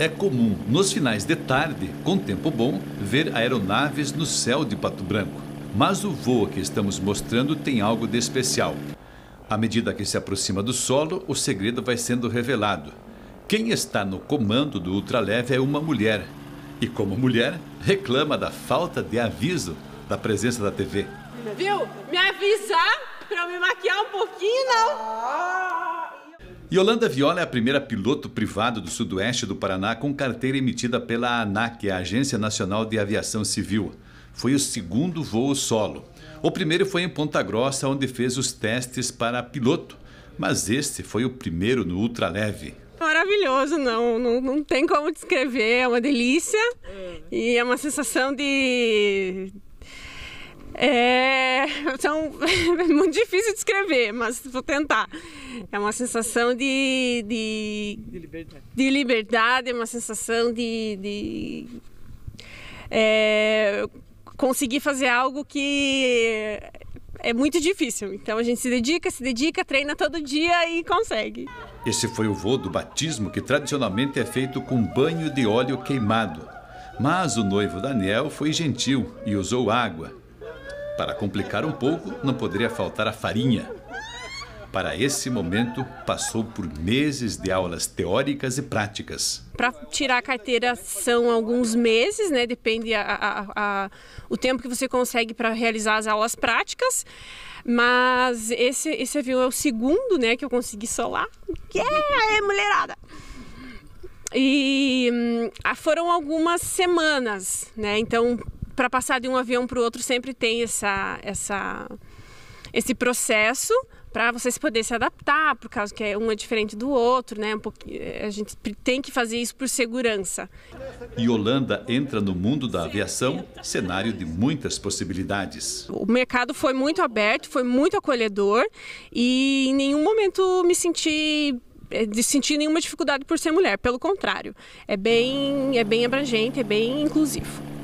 É comum, nos finais de tarde, com tempo bom, ver aeronaves no céu de Pato Branco. Mas o voo que estamos mostrando tem algo de especial. À medida que se aproxima do solo, o segredo vai sendo revelado. Quem está no comando do ultraleve é uma mulher. E como mulher, reclama da falta de aviso da presença da TV. Viu? Me avisar para eu me maquiar um pouquinho, não? Ah. Yolanda Viola é a primeira piloto privada do sudoeste do Paraná com carteira emitida pela ANAC, a Agência Nacional de Aviação Civil. Foi o segundo voo solo. O primeiro foi em Ponta Grossa, onde fez os testes para piloto, mas este foi o primeiro no ultraleve. Maravilhoso, não, não, não tem como descrever, é uma delícia é. e é uma sensação de é, então é muito difícil de escrever, mas vou tentar. É uma sensação de, de, de, liberdade. de liberdade, é uma sensação de, de é, conseguir fazer algo que é muito difícil. Então a gente se dedica, se dedica, treina todo dia e consegue. Esse foi o voo do batismo que tradicionalmente é feito com banho de óleo queimado. Mas o noivo Daniel foi gentil e usou água, para complicar um pouco, não poderia faltar a farinha. Para esse momento, passou por meses de aulas teóricas e práticas. Para tirar a carteira são alguns meses, né? Depende a, a, a o tempo que você consegue para realizar as aulas práticas. Mas esse, esse avião é o segundo, né, que eu consegui solar. Yeah, é mulherada! E hum, foram algumas semanas, né? Então, para passar de um avião para o outro sempre tem essa, essa, esse processo para vocês poderem se adaptar, por causa que é um é diferente do outro, né? Um eh, a gente tem que fazer isso por segurança. E Holanda entra no mundo da aviação, cenário de muitas possibilidades. O mercado foi muito aberto, foi muito acolhedor e em nenhum momento me senti eh, de sentir nenhuma dificuldade por ser mulher, pelo contrário, é bem, é bem abrangente, é bem inclusivo.